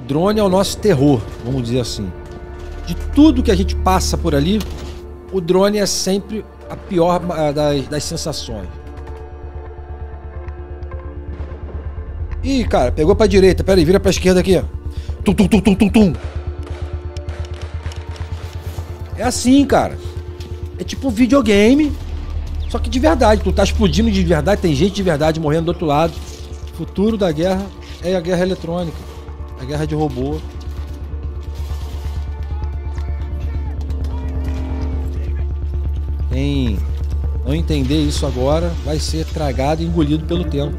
O drone é o nosso terror, vamos dizer assim. De tudo que a gente passa por ali, o drone é sempre a pior das, das sensações. Ih, cara, pegou pra direita. Pera aí, vira pra esquerda aqui. Tum, tum, tum, tum, tum, tum. É assim, cara. É tipo um videogame, só que de verdade. Tu tá explodindo de verdade, tem gente de verdade morrendo do outro lado. O futuro da guerra é a guerra eletrônica. A guerra de robô. Quem não entender isso agora vai ser tragado e engolido pelo tempo.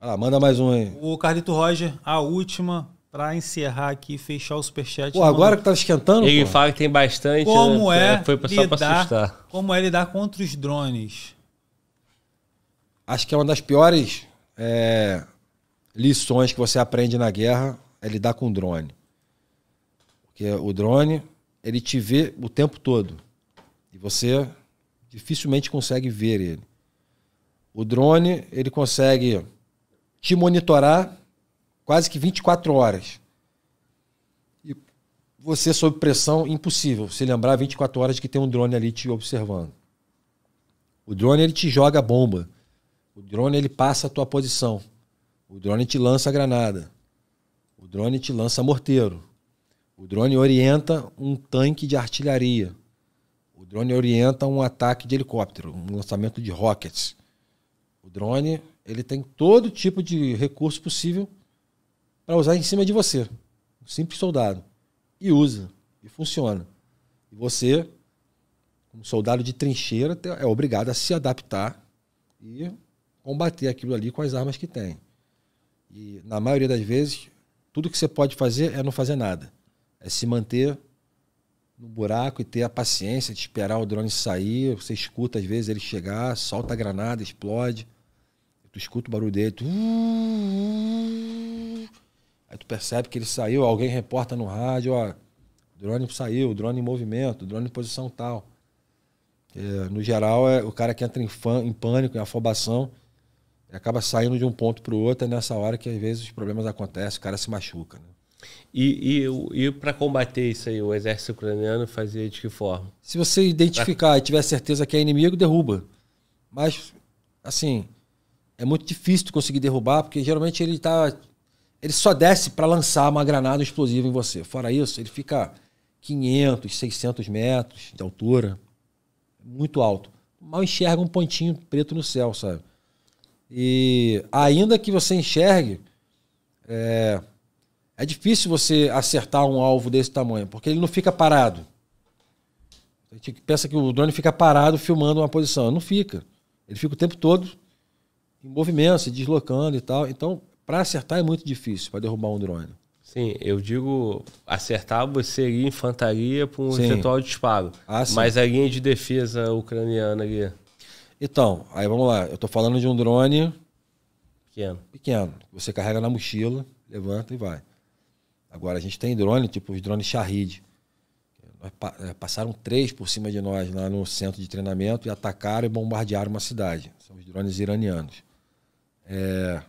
Ah, manda mais um aí. O Carlito Roger, a última para encerrar aqui e fechar o superchat. Pô, agora que tá esquentando? Ele pô. fala que tem bastante. Como né? é? é foi só lidar, pra assustar. Como é lidar contra os drones? Acho que é uma das piores é, lições que você aprende na guerra é lidar com o drone. Porque o drone, ele te vê o tempo todo. E você dificilmente consegue ver ele. O drone, ele consegue te monitorar quase que 24 horas. E você, sob pressão, impossível se lembrar 24 horas que tem um drone ali te observando. O drone, ele te joga bomba. O drone ele passa a tua posição. O drone te lança a granada. O drone te lança morteiro. O drone orienta um tanque de artilharia. O drone orienta um ataque de helicóptero, um lançamento de rockets. O drone ele tem todo tipo de recurso possível para usar em cima de você, um simples soldado. E usa, e funciona. E você, como soldado de trincheira, é obrigado a se adaptar e combater aquilo ali com as armas que tem. E na maioria das vezes, tudo que você pode fazer é não fazer nada. É se manter no buraco e ter a paciência de esperar o drone sair. Você escuta às vezes ele chegar, solta a granada, explode. Tu escuta o barulho dele. Tu... Aí tu percebe que ele saiu, alguém reporta no rádio, ó, drone saiu, drone em movimento, drone em posição tal. É, no geral, é o cara que entra em, fã, em pânico, em afobação, acaba saindo de um ponto para o outro, é nessa hora que às vezes os problemas acontecem, o cara se machuca. Né? E, e, e para combater isso aí, o exército ucraniano fazia de que forma? Se você identificar pra... e tiver certeza que é inimigo, derruba. Mas, assim, é muito difícil conseguir derrubar, porque geralmente ele tá. Ele só desce para lançar uma granada explosiva em você. Fora isso, ele fica 500, 600 metros de altura, muito alto. Mal enxerga um pontinho preto no céu, sabe? E ainda que você enxergue, é, é difícil você acertar um alvo desse tamanho, porque ele não fica parado. A gente pensa que o drone fica parado filmando uma posição. Ele não fica. Ele fica o tempo todo em movimento, se deslocando e tal. Então, para acertar é muito difícil para derrubar um drone. Sim, eu digo acertar você ali, infantaria para um sim. eventual disparo. Ah, mas a linha de defesa ucraniana ali. Então, aí vamos lá. Eu estou falando de um drone pequeno. Pequeno. Você carrega na mochila, levanta e vai. Agora a gente tem drone, tipo os drones Shahid. Eh, passaram três por cima de nós lá no centro de treinamento e atacaram e bombardearam uma cidade. São os drones iranianos. É...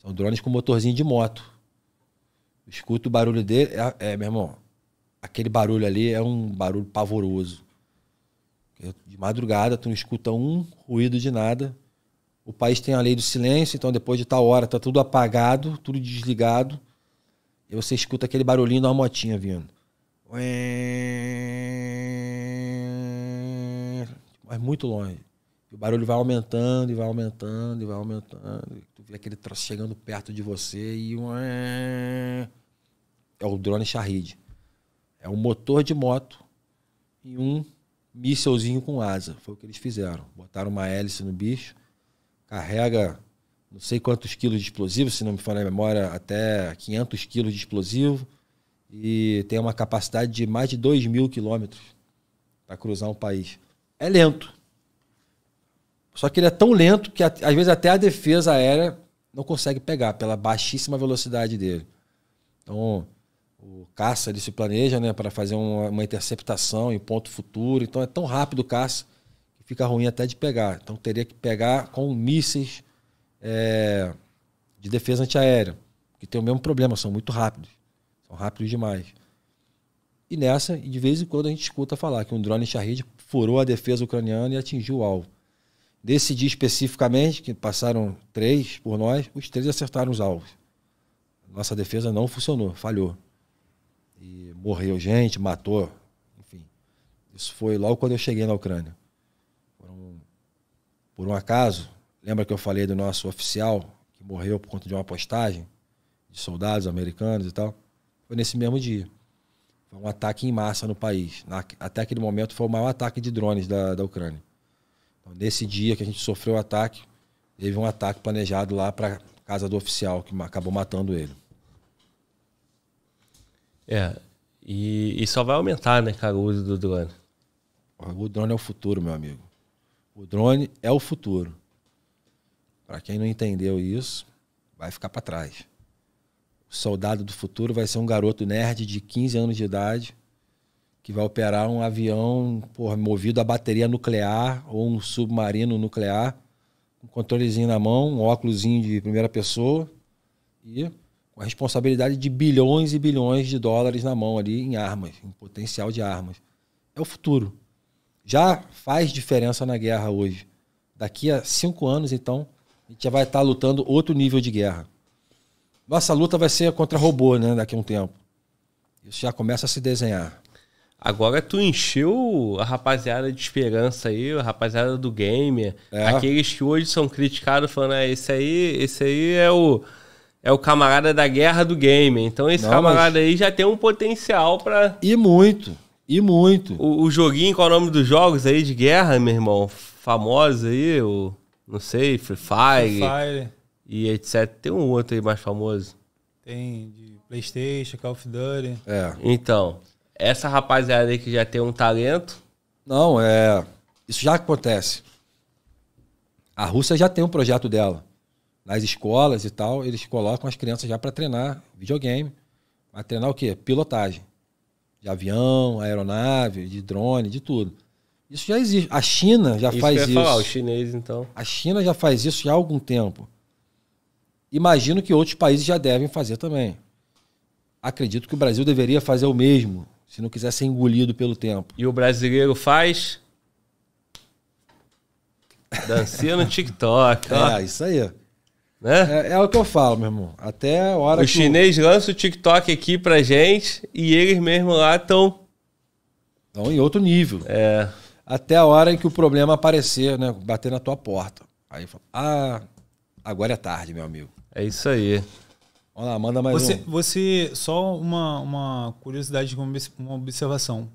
são drones com motorzinho de moto. Escuta o barulho dele. É, é, meu irmão, aquele barulho ali é um barulho pavoroso. De madrugada, tu não escuta um ruído de nada. O país tem a lei do silêncio, então depois de tal hora tá tudo apagado, tudo desligado. E você escuta aquele barulhinho da motinha vindo. Mas é muito longe. E o barulho vai aumentando e vai aumentando e vai aumentando. Tu vê aquele troço chegando perto de você e. É, é o drone Shahid. É um motor de moto e um mísselzinho com asa. Foi o que eles fizeram. Botaram uma hélice no bicho, carrega não sei quantos quilos de explosivo, se não me falha a memória, até 500 quilos de explosivo e tem uma capacidade de mais de 2 mil quilômetros para cruzar um país. É lento. Só que ele é tão lento que às vezes até a defesa aérea não consegue pegar pela baixíssima velocidade dele. Então, o caça ele se planeja né, para fazer uma, uma, interceptação em ponto futuro. Então é tão rápido o caça que fica ruim até de pegar. Então teria que pegar com mísseis é, de defesa antiaérea, que tem o mesmo problema, são muito rápidos. São rápidos demais. E nessa, de vez em quando, a gente escuta falar que um drone Shahid furou a defesa ucraniana e atingiu o alvo. Desse dia especificamente, que passaram três por nós, os três acertaram os alvos. Nossa defesa não funcionou, falhou morreu gente, matou, enfim. Isso foi logo quando eu cheguei na Ucrânia. Por um, por um acaso, lembra que eu falei do nosso oficial que morreu por conta de uma postagem de soldados americanos e tal? Foi nesse mesmo dia. Foi um ataque em massa no país. Na, até aquele momento foi o maior ataque de drones da, da Ucrânia. Então, nesse dia que a gente sofreu o ataque, teve um ataque planejado lá para casa do oficial que acabou matando ele. É, e, e só vai aumentar, né, cara, o uso do drone. O drone é o futuro, meu amigo. O drone é o futuro. Para quem não entendeu isso, vai ficar para trás. O soldado do futuro vai ser um garoto nerd de 15 anos de idade que vai operar um avião movido a bateria nuclear ou um submarino nuclear, um controlezinho na mão, um óculosinho de primeira pessoa e a responsabilidade de bilhões e bilhões de dólares na mão ali em armas, em potencial de armas. É o futuro. Já faz diferença na guerra hoje. Daqui a cinco anos, então, a gente já vai estar lutando outro nível de guerra. Nossa luta vai ser contra robô, né? Daqui a um tempo. Isso já começa a se desenhar. Agora tu encheu a rapaziada de esperança aí, a rapaziada do gamer, é. aqueles que hoje são criticados falando, ah, esse aí, esse aí é o é o camarada da guerra do game. Então esse Não, camarada mas... aí já tem um potencial para E muito, e muito. O, o, joguinho, qual é o nome dos jogos aí de guerra, meu irmão? Famoso aí, o... Não sei, Free Fire, Free Fire. E etc. Tem um outro aí mais famoso. Tem de Playstation, Call of Duty. É. Então, essa rapaziada aí que já tem um talento... Não, é... Isso já acontece. A Rússia já tem um projeto dela nas escolas e tal, eles colocam as crianças já para treinar videogame. para treinar o quê? Pilotagem. De avião, aeronave, de drone, de tudo. Isso já existe. A China já isso faz isso. Falar, o chinês, então. A China já faz isso já há algum tempo. Imagino que outros países já devem fazer também. Acredito que o Brasil deveria fazer o mesmo, se não quiser ser engolido pelo tempo. E o brasileiro faz? Dancinha no TikTok. É, isso aí. Né? É, é, o que eu falo, meu irmão. Até a hora o que. o chinês lança o TikTok aqui pra gente e eles mesmo lá estão. Estão em outro nível. É. Até a hora em que o problema aparecer, né? Bater na tua porta. Aí fala, ah, agora é tarde, meu amigo. É isso aí. Vamos lá, manda mais você, um. Você, só uma, uma curiosidade, uma observação.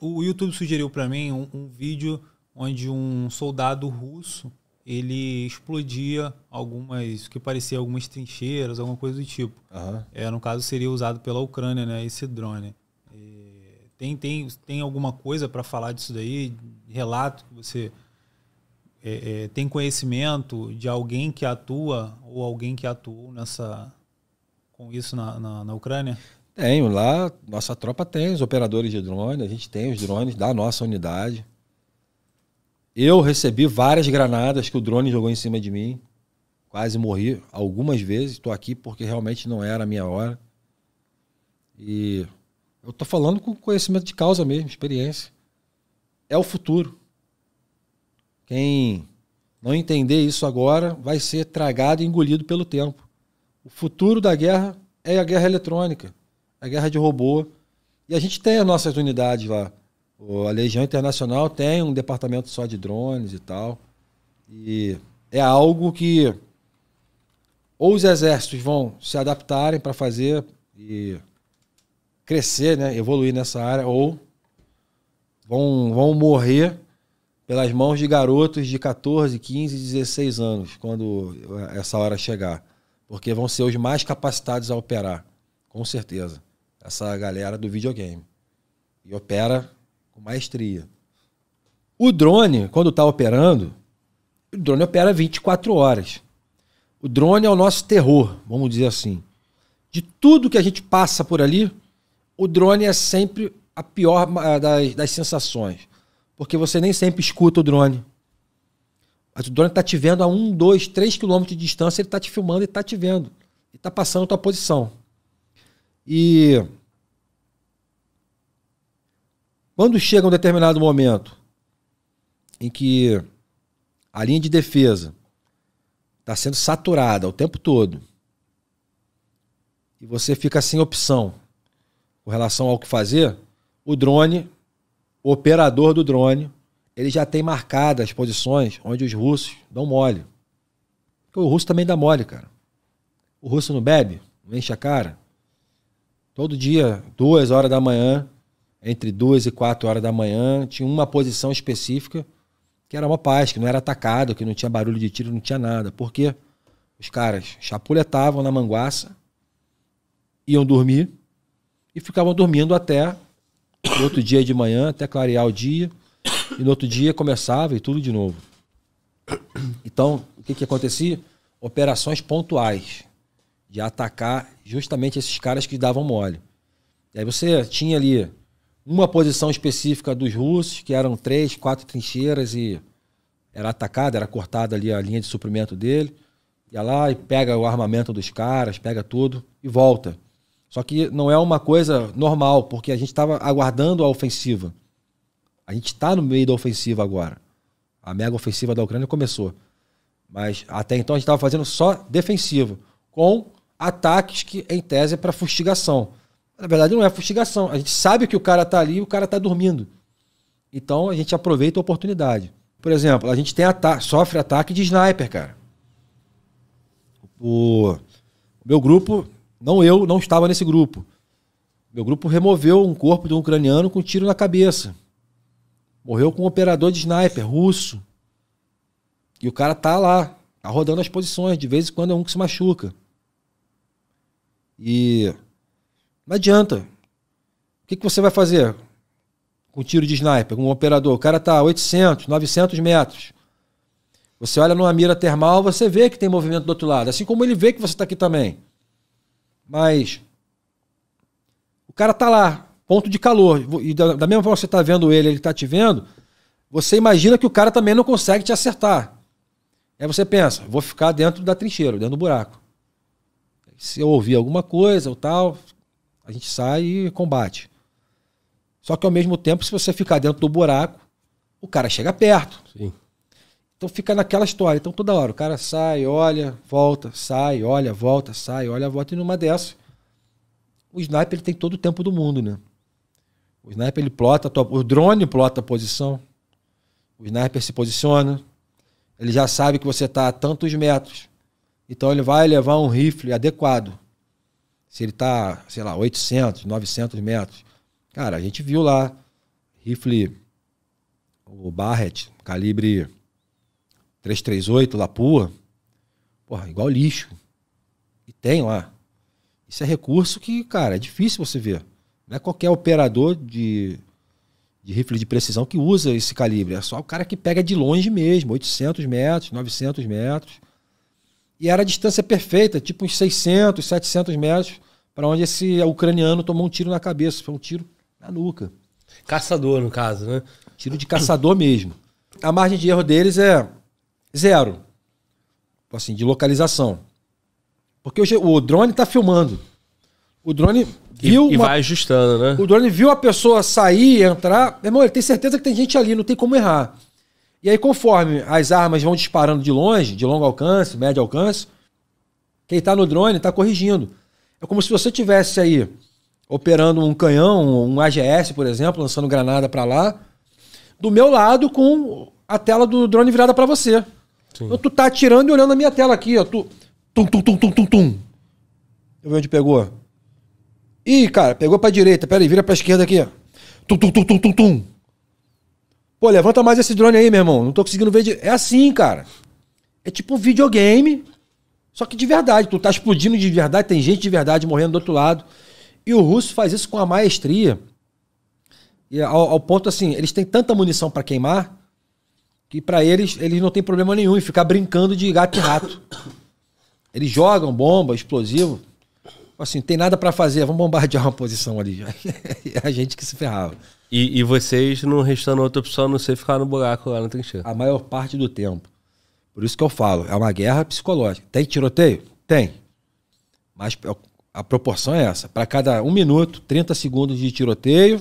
O YouTube sugeriu para mim um, um vídeo onde um soldado russo ele explodia algumas que parecia algumas trincheiras, alguma coisa do tipo. Uhum. É, no caso seria usado pela Ucrânia, né, esse drone. E é, tem tem tem alguma coisa para falar disso daí? Relato que você é, é, tem conhecimento de alguém que atua ou alguém que atuou nessa com isso na, na, na Ucrânia? Tenho lá, nossa tropa tem os operadores de drone, a gente tem os drones da nossa unidade. Eu recebi várias granadas que o drone jogou em cima de mim. Quase morri algumas vezes. Estou aqui porque realmente não era a minha hora. E eu estou falando com conhecimento de causa mesmo, experiência. É o futuro. Quem não entender isso agora vai ser tragado e engolido pelo tempo. O futuro da guerra é a guerra eletrônica, a guerra de robô. E a gente tem as nossas unidades lá. A Legião Internacional tem um departamento só de drones e tal. E é algo que ou os exércitos vão se adaptarem para fazer e crescer, né, evoluir nessa área, ou vão, vão morrer pelas mãos de garotos de 14, 15, 16 anos, quando essa hora chegar. Porque vão ser os mais capacitados a operar, com certeza. Essa galera do videogame. E opera com maestria. O drone, quando está operando, o drone opera 24 horas. O drone é o nosso terror, vamos dizer assim. De tudo que a gente passa por ali, o drone é sempre a pior das, das sensações. Porque você nem sempre escuta o drone. Mas o drone está te vendo a um, dois, três quilômetros de distância, ele está te filmando e está te vendo. E está passando a tua posição. E quando chega um determinado momento em que a linha de defesa está sendo saturada o tempo todo e você fica sem opção com relação ao que fazer, o drone, o operador do drone, ele já tem marcadas as posições onde os russos dão mole. Porque o russo também dá mole, cara. O russo não bebe, não enche a cara. Todo dia, duas horas da manhã, entre 2 e 4 horas da manhã, tinha uma posição específica que era uma paz, que não era atacado, que não tinha barulho de tiro, não tinha nada. Porque os caras chapuletavam na manguaça, iam dormir e ficavam dormindo até no outro dia de manhã, até clarear o dia. E no outro dia começava e tudo de novo. Então, o que, que acontecia? Operações pontuais de atacar justamente esses caras que davam mole. E aí você tinha ali uma posição específica dos russos, que eram três, quatro trincheiras e era atacada, era cortada ali a linha de suprimento dele. Ia lá e pega o armamento dos caras, pega tudo e volta. Só que não é uma coisa normal, porque a gente estava aguardando a ofensiva. A gente está no meio da ofensiva agora. A mega ofensiva da Ucrânia começou. Mas até então a gente estava fazendo só defensivo, com ataques que, em tese, é para fustigação. Na verdade, não é fustigação. A gente sabe que o cara está ali e o cara está dormindo. Então, a gente aproveita a oportunidade. Por exemplo, a gente tem ata sofre ataque de sniper, cara. O meu grupo, não eu, não estava nesse grupo. Meu grupo removeu um corpo de um ucraniano com um tiro na cabeça. Morreu com um operador de sniper russo. E o cara tá lá, tá rodando as posições. De vez em quando é um que se machuca. E não adianta. O que, que você vai fazer com tiro de sniper, com um operador? O cara está a 800, 900 metros. Você olha numa mira termal, você vê que tem movimento do outro lado, assim como ele vê que você está aqui também. Mas o cara está lá, ponto de calor, e da, da mesma forma que você está vendo ele, ele está te vendo, você imagina que o cara também não consegue te acertar. Aí você pensa, vou ficar dentro da trincheira, dentro do buraco. Se eu ouvir alguma coisa ou tal, a gente sai e combate. Só que ao mesmo tempo, se você ficar dentro do buraco, o cara chega perto. Sim. Então fica naquela história. Então toda hora o cara sai, olha, volta, sai, olha, volta, sai, olha, volta. E numa dessas, o sniper ele tem todo o tempo do mundo, né? O sniper ele plota, o drone plota a posição. O sniper se posiciona. Ele já sabe que você está a tantos metros. Então ele vai levar um rifle adequado. Se ele está, sei lá, 800, 900 metros. Cara, a gente viu lá rifle, o Barrett, calibre 338, Lapua. Porra, igual lixo. E tem lá. Isso é recurso que, cara, é difícil você ver. Não é qualquer operador de, de rifle de precisão que usa esse calibre. É só o cara que pega de longe mesmo, 800 metros, 900 metros. E era a distância perfeita, tipo uns 600, 700 metros, para onde esse ucraniano tomou um tiro na cabeça. Foi um tiro na nuca. Caçador, no caso, né? Tiro de caçador mesmo. A margem de erro deles é zero. Assim, de localização. Porque o, o drone está filmando. O drone viu. E, uma... e, vai ajustando, né? O drone viu a pessoa sair, entrar. Meu irmão, ele tem certeza que tem gente ali, não tem como errar. E aí, conforme as armas vão disparando de longe, de longo alcance, médio alcance, quem está no drone está corrigindo. É como se você tivesse aí operando um canhão, um AGS, por exemplo, lançando granada para lá, do meu lado com a tela do drone virada para você. Sim. Então, tu tá atirando e olhando a minha tela aqui, ó. Tu... Tum, tum, tum, tum, tum, tum. Eu ver onde pegou. Ih, cara, pegou a direita. Pera aí, vira a esquerda aqui, ó. Tum, tum, tum, tum, tum, tum. Pô, levanta mais esse drone aí, meu irmão. Não tô conseguindo ver. De... É assim, cara. É tipo um videogame. Só que de verdade. Tu tá explodindo de verdade. Tem gente de verdade morrendo do outro lado. E o russo faz isso com a maestria. E ao, ao ponto assim, eles têm tanta munição para queimar que para eles eles não tem problema nenhum em ficar brincando de gato e rato. Eles jogam bomba, explosivo. Assim, tem nada para fazer, vamos bombardear uma posição ali. a gente que se ferrava. E, e, vocês, não restando outra opção, a não ser ficar no buraco lá na trincheira. A maior parte do tempo. Por isso que eu falo, é uma guerra psicológica. Tem tiroteio? Tem. Mas é a proporção é essa. Para cada um minuto, 30 segundos de tiroteio,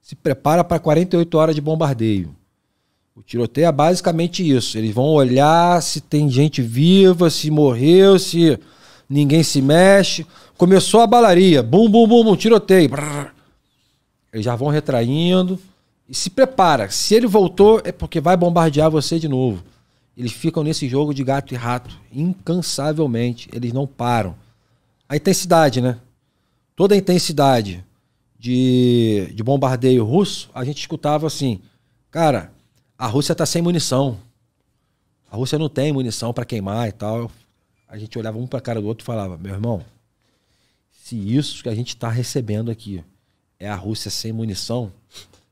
se prepara para 48 horas de bombardeio. O tiroteio é basicamente isso. Eles vão olhar se tem gente viva, se morreu, se ninguém se mexe. Começou a balaria. Bum, bum, bum, bum, tiroteio. Brrr. Eles já vão retraindo. E se prepara. Se ele voltou, é porque vai bombardear você de novo. Eles ficam nesse jogo de gato e rato, incansavelmente. Eles não param. A intensidade, né? Toda a intensidade de, de bombardeio russo, a gente escutava assim: cara, a Rússia tá sem munição. A Rússia não tem munição para queimar e tal. A gente olhava um para a cara do outro e falava: meu irmão, se isso que a gente está recebendo aqui é a Rússia sem munição,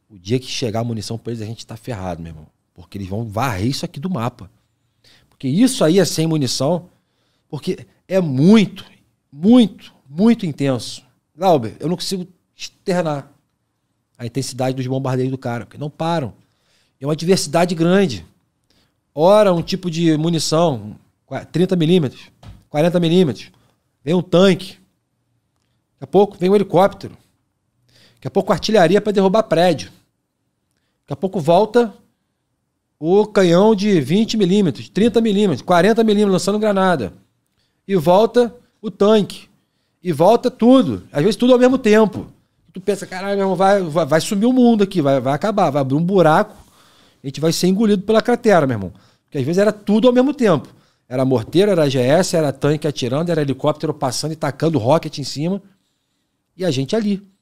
o dia que chegar a munição para eles, a gente está ferrado, meu irmão. Porque eles vão varrer isso aqui do mapa. Porque isso aí é sem munição, porque é muito, muito, muito intenso. Glauber, eu não consigo externar a intensidade dos bombardeios do cara, porque não param. É uma diversidade grande. Ora, um tipo de munição, 30 milímetros, 40 milímetros. Vem um tanque. Daqui a pouco vem um helicóptero. Daqui a pouco artilharia para derrubar prédio. Daqui a pouco volta o canhão de 20 milímetros, 30 milímetros, 40 milímetros lançando granada. E volta o tanque. E volta tudo. Às vezes tudo ao mesmo tempo. Tu pensa, caralho, vai, vai, vai sumir o mundo aqui, vai, vai acabar, vai abrir um buraco. A gente vai ser engolido pela cratera, meu irmão. Porque às vezes era tudo ao mesmo tempo. Era morteiro, era GS, era tanque atirando, era helicóptero passando e tacando rocket em cima. E a gente ali.